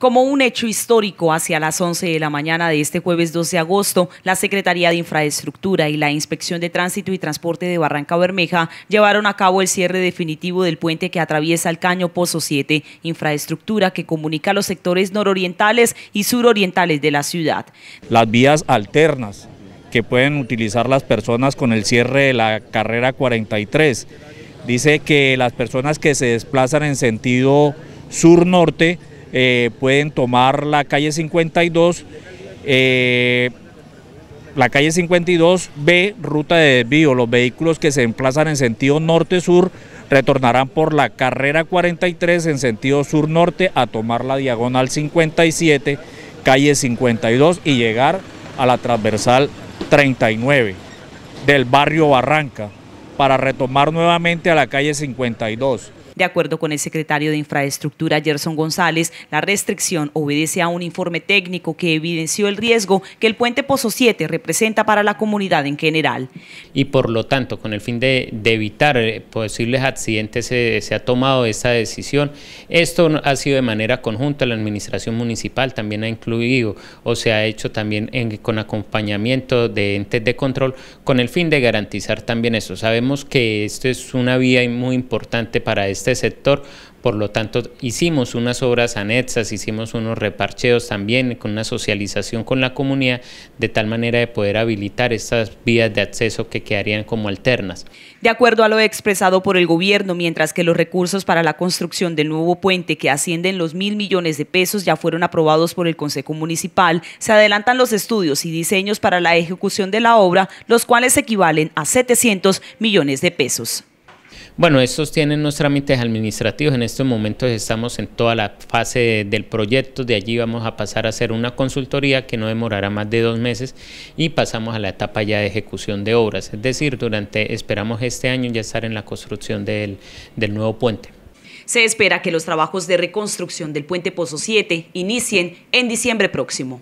Como un hecho histórico, hacia las 11 de la mañana de este jueves 12 de agosto, la Secretaría de Infraestructura y la Inspección de Tránsito y Transporte de Barranca Bermeja llevaron a cabo el cierre definitivo del puente que atraviesa el caño Pozo 7, infraestructura que comunica los sectores nororientales y surorientales de la ciudad. Las vías alternas que pueden utilizar las personas con el cierre de la carrera 43. Dice que las personas que se desplazan en sentido sur-norte eh, pueden tomar la calle 52, eh, la calle 52B, ruta de desvío. Los vehículos que se emplazan en sentido norte-sur retornarán por la carrera 43 en sentido sur-norte a tomar la diagonal 57, calle 52 y llegar a la transversal 39 del barrio Barranca para retomar nuevamente a la calle 52. De acuerdo con el secretario de Infraestructura, Gerson González, la restricción obedece a un informe técnico que evidenció el riesgo que el puente Pozo 7 representa para la comunidad en general. Y por lo tanto, con el fin de, evitar eh, posibles accidentes, se, ha tomado esta decisión. Esto ha sido de manera conjunta, la administración municipal también ha incluido o se ha hecho también con acompañamiento de entes de control con el fin de garantizar también eso. Sabemos que esto es una vía muy importante para este sector. Por lo tanto, hicimos unas obras anexas, hicimos unos reparcheos también con una socialización con la comunidad, de tal manera de poder habilitar estas vías de acceso que quedarían como alternas. De acuerdo a lo expresado por el gobierno, mientras que los recursos para la construcción del nuevo puente, que ascienden los mil millones de pesos, ya fueron aprobados por el Consejo Municipal, se adelantan los estudios y diseños para la ejecución de la obra, los cuales equivalen a 700 millones de pesos. Bueno, estos tienen los trámites administrativos. En estos momentos estamos en toda la fase del proyecto. De allí vamos a pasar a hacer una consultoría que no demorará más de dos meses y pasamos a la etapa ya de ejecución de obras. Es decir, durante esperamos este año ya estar en la construcción del, del nuevo puente. Se espera que los trabajos de reconstrucción del puente Pozo 7 inicien en diciembre próximo.